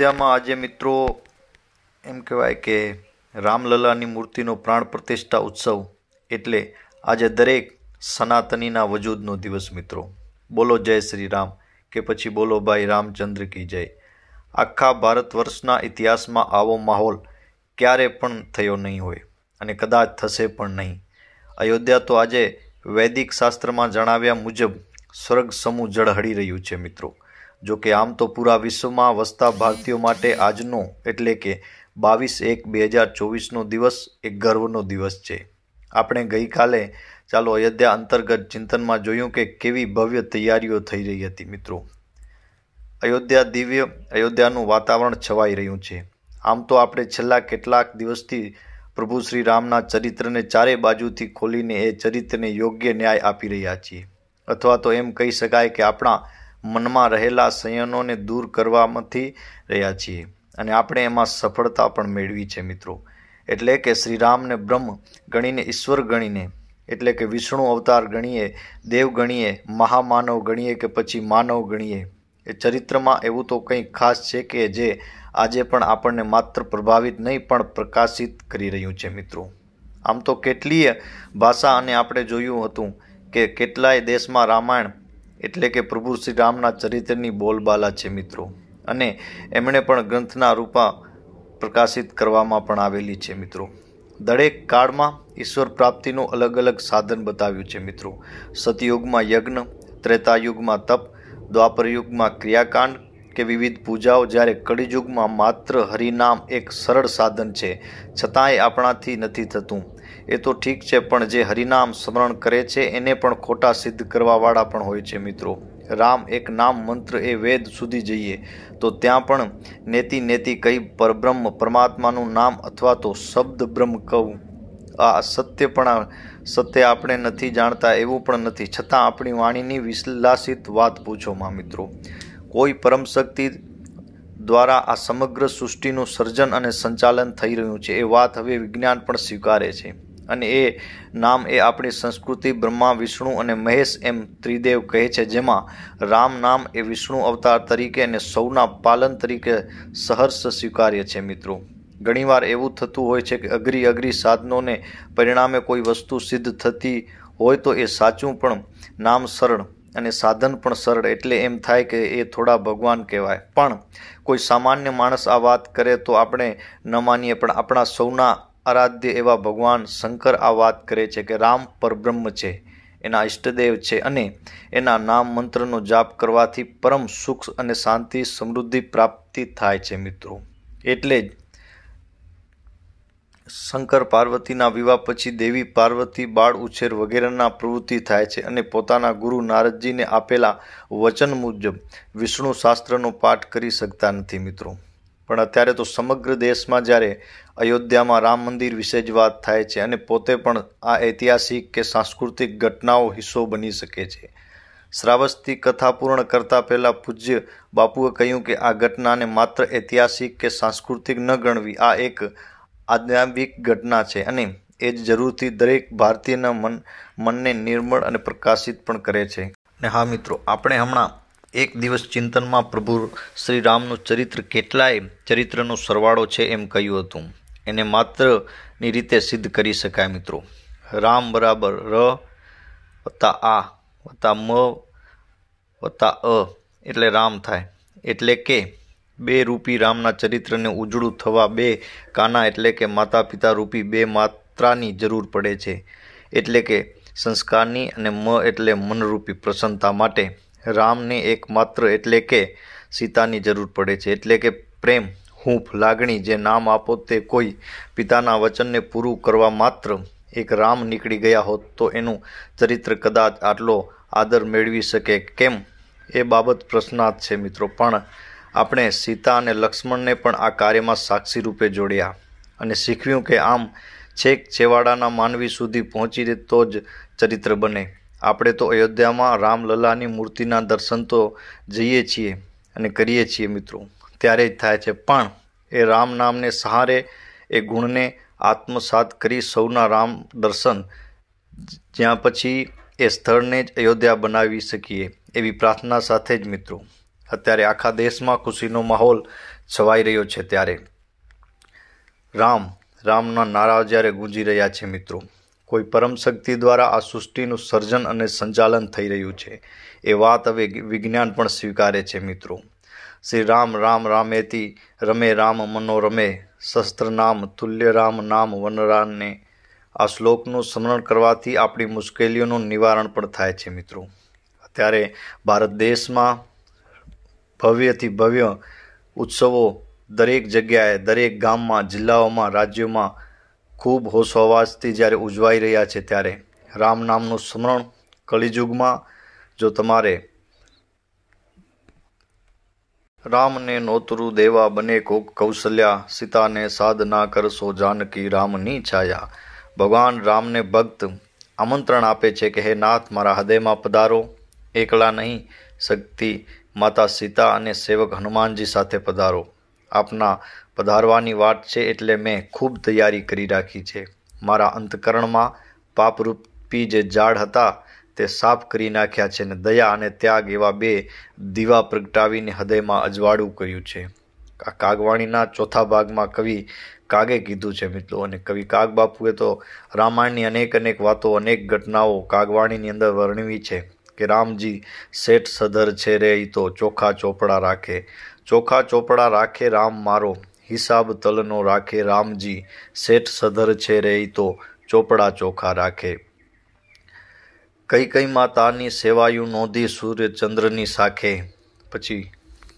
અયોધ્યામાં આજે મિત્રો એમ કહેવાય કે રામલલાની મૂર્તિનો પ્રાણ પ્રતિષ્ઠા ઉત્સવ એટલે આજે દરેક સનાતનીના વજૂદનો દિવસ મિત્રો બોલો જય શ્રી રામ કે પછી બોલો ભાઈ રામચંદ્ર કી જય આખા ભારત વર્ષના ઇતિહાસમાં આવો માહોલ ક્યારે પણ થયો નહીં હોય અને કદાચ થશે પણ નહીં અયોધ્યા તો આજે વૈદિક શાસ્ત્રમાં જણાવ્યા મુજબ સ્વર્ગ સમૂહ જળહળી રહ્યું છે મિત્રો જો કે આમ તો પૂરા વિશ્વમાં વસતા ભારતીયો માટે આજનો એટલે કે બાવીસ એક બે હજાર ચોવીસનો દિવસ એક ગર્વનો દિવસ છે આપણે ગઈકાલે ચાલો અયોધ્યા અંતર્ગત ચિંતનમાં જોયું કે કેવી ભવ્ય તૈયારીઓ થઈ રહી હતી મિત્રો અયોધ્યા દિવ્ય અયોધ્યાનું વાતાવરણ છવાઈ રહ્યું છે આમ તો આપણે છેલ્લા કેટલાક દિવસથી પ્રભુ શ્રી રામના ચરિત્રને ચારે બાજુથી ખોલીને એ ચરિત્રને યોગ્ય ન્યાય આપી રહ્યા છીએ અથવા તો એમ કહી શકાય કે આપણા મનમાં રહેલા સંયનોને દૂર કરવામાંથી રહ્યા છીએ અને આપણે એમાં સફળતા પણ મેળવી છે મિત્રો એટલે કે શ્રીરામને બ્રહ્મ ગણીને ઈશ્વર ગણીને એટલે કે વિષ્ણુ અવતાર ગણીએ દેવ ગણીએ મહામાનવ ગણીએ કે પછી માનવ ગણીએ એ ચરિત્રમાં એવું તો કંઈ ખાસ છે કે જે આજે પણ આપણને માત્ર પ્રભાવિત નહીં પણ પ્રકાશિત કરી રહ્યું છે મિત્રો આમ તો કેટલીય ભાષા અને આપણે જોયું હતું કે કેટલાય દેશમાં રામાયણ એટલે કે પ્રભુ શ્રી રામના ચરિત્રની બોલબાલા છે મિત્રો અને એમણે પણ ગ્રંથના રૂપા પ્રકાશિત કરવામાં પણ આવેલી છે મિત્રો દરેક કાળમાં ઈશ્વર પ્રાપ્તિનું અલગ અલગ સાધન બતાવ્યું છે મિત્રો સતયુગમાં યજ્ઞ ત્રેતાયુગમાં તપ દ્વાપરયુગમાં ક્રિયાકાંડ કે વિવિધ પૂજાઓ જ્યારે કળિયુગમાં માત્ર હરિનામ એક સરળ સાધન છે છતાંય આપણાથી નથી થતું એ તો ઠીક છે પણ જે હરિનામ સ્મરણ કરે છે એને પણ ખોટા સિદ્ધ કરવાવાળા પણ હોય છે મિત્રો રામ એક નામ મંત્ર એ વેદ સુધી જઈએ તો ત્યાં પણ નેતિ નેતિ કહી પરબ્રહ્મ પરમાત્માનું નામ અથવા તો શબ્દ બ્રહ્મ કહું આ સત્ય પણ સત્ય આપણે નથી જાણતા એવું પણ નથી છતાં આપણી વાણીની વિશ્લાસિત વાત પૂછો માં મિત્રો કોઈ પરમ શક્તિ દ્વારા આ સમગ્ર સૃષ્ટિનું સર્જન અને સંચાલન થઈ રહ્યું છે એ વાત હવે વિજ્ઞાન પણ સ્વીકારે છે અને એ નામ એ આપણી સંસ્કૃતિ બ્રહ્મા વિષ્ણુ અને મહેશ એમ ત્રિદેવ કહે છે જેમાં રામ નામ એ વિષ્ણુ અવતાર તરીકે અને સૌના પાલન તરીકે સહર્ષ સ્વીકાર્ય છે મિત્રો ઘણીવાર એવું થતું હોય છે કે અઘરી અઘરી સાધનોને પરિણામે કોઈ વસ્તુ સિદ્ધ થતી હોય તો એ સાચું પણ નામ સરળ અને સાધન પણ સરળ એટલે એમ થાય કે એ થોડા ભગવાન કહેવાય પણ કોઈ સામાન્ય માણસ આ વાત કરે તો આપણે ન માનીએ પણ આપણા સૌના આરાધ્ય એવા ભગવાન શંકર આ વાત કરે છે કે રામ પરબ્રહ્મ છે એના ઇષ્ટદેવ છે અને એના નામ મંત્રનો જાપ કરવાથી પરમ સુખ અને શાંતિ સમૃદ્ધિ પ્રાપ્તિ થાય છે મિત્રો એટલે જ શંકર પાર્વતીના વિવાહ પછી દેવી પાર્વતી બાળ ઉછેર વગેરેના પ્રવૃત્તિ થાય છે અને પોતાના ગુરુ નારદજીને આપેલા વચન મુજબ વિષ્ણુ શાસ્ત્રનો પાઠ કરી શકતા નથી મિત્રો પણ અત્યારે તો સમગ્ર દેશમાં જ્યારે અયોધ્યામાં રામ મંદિર વિશે જ વાત થાય છે અને પોતે પણ આ ઐતિહાસિક કે સાંસ્કૃતિક ઘટનાઓ હિસ્સો બની શકે છે શ્રાવસ્તી કથા પૂર્ણ કરતાં પહેલાં પૂજ્ય બાપુએ કહ્યું કે આ ઘટનાને માત્ર ઐતિહાસિક કે સાંસ્કૃતિક ન ગણવી આ એક આધ્યાત્મિક ઘટના છે અને એ જ જરૂરથી દરેક ભારતીયના મન મનને નિર્મળ અને પ્રકાશિત પણ કરે છે અને હા મિત્રો આપણે હમણાં એક દિવસ ચિંતનમાં પ્રભુ શ્રી રામનું ચરિત્ર કેટલાય ચરિત્રનો સરવાળો છે એમ કહ્યું હતું એને માત્રની રીતે સિદ્ધ કરી શકાય મિત્રો રામ બરાબર ર વત્તા આ વત્તા મ વત્તા અ એટલે રામ થાય એટલે કે બે રૂપી રામના ચરિત્રને ઉજળું થવા બે કાના એટલે કે માતા પિતા રૂપી બે માત્રાની જરૂર પડે છે એટલે કે સંસ્કારની અને મ એટલે મનરૂપી પ્રસન્નતા માટે રામને એકમાત્ર એટલે કે સીતાની જરૂર પડે છે એટલે કે પ્રેમ હૂંફ લાગણી જે નામ આપો તે કોઈ પિતાના વચનને પૂરું કરવા માત્ર એક રામ નીકળી ગયા હોત તો એનું ચરિત્ર કદાચ આટલો આદર મેળવી શકે કેમ એ બાબત પ્રશ્નાર્થ છે મિત્રો પણ આપણે સીતા અને લક્ષ્મણને પણ આ કાર્યમાં સાક્ષી રૂપે જોડ્યા અને શીખવ્યું કે આમ છેક છેવાડાના માનવી સુધી પહોંચી તો જ ચરિત્ર બને આપણે તો અયોધ્યામાં રામલલાની મૂર્તિના દર્શન તો જઈએ છીએ અને કરીએ છીએ મિત્રો ત્યારે જ થાય છે પણ એ રામ નામને સહારે એ ગુણને આત્મસાત કરી સૌના રામ દર્શન જ્યાં પછી એ સ્થળને જ અયોધ્યા બનાવી શકીએ એવી પ્રાર્થના સાથે જ મિત્રો અત્યારે આખા દેશમાં ખુશીનો માહોલ છવાઈ રહ્યો છે ત્યારે રામ રામના નારા જ્યારે ગુંજી રહ્યા છે મિત્રો કોઈ પરમ શક્તિ દ્વારા આ સૃષ્ટિનું સર્જન અને સંચાલન થઈ રહ્યું છે એ વાત હવે વિજ્ઞાન પણ સ્વીકારે છે મિત્રો શ્રી રામ રામ રામેતી રમે રામ મનોરમે શસ્ત્ર નામ તુલ્ય રામ નામ વનરાને આ શ્લોકનું સ્મરણ કરવાથી આપણી મુશ્કેલીઓનું નિવારણ પણ થાય છે મિત્રો અત્યારે ભારત દેશમાં ભવ્યથી ભવ્ય ઉત્સવો દરેક જગ્યાએ દરેક ગામમાં જિલ્લાઓમાં રાજ્યોમાં ખૂબ હોશોવાસથી જ્યારે ઉજવાઈ રહ્યા છે ત્યારે રામ નામનું સ્મરણ કલિયુગમાં જો તમારે રામને નોતરું દેવા બને કોક કૌશલ્યા સીતાને સાધના કરશો જાનકી રામની છાયા ભગવાન રામને ભક્ત આમંત્રણ આપે છે કે હે નાથ મારા હૃદયમાં પધારો એકલા નહીં શક્તિ માતા સીતા અને સેવક હનુમાનજી સાથે પધારો આપના પધારવાની વાત છે એટલે મેં ખૂબ તૈયારી કરી રાખી છે મારા અંતકરણમાં પાપરૂપી જે ઝાડ હતા તે સાફ કરી નાખ્યા છે અને દયા અને ત્યાગ એવા બે દીવા પ્રગટાવીને હૃદયમાં અજવાળું કર્યું છે આ કાગવાણીના ચોથા ભાગમાં કવિ કાગે કીધું છે મિત્રો અને કવિ કાગ બાપુએ તો રામાયણની અનેક અનેક વાતો અનેક ઘટનાઓ કાગવાણીની અંદર વર્ણવી છે કે રામજી શેઠ સદર છે રે એ તો ચોખા ચોપડા રાખે ચોખા ચોપડા રાખે રામ મારો હિસાબ તલનો રાખે રામજી શેઠ સધર છે રે તો ચોપડા ચોખા રાખે કઈ કઈ માતાની સેવાયું નોંધી સૂર્યચંદ્રની સાખે પછી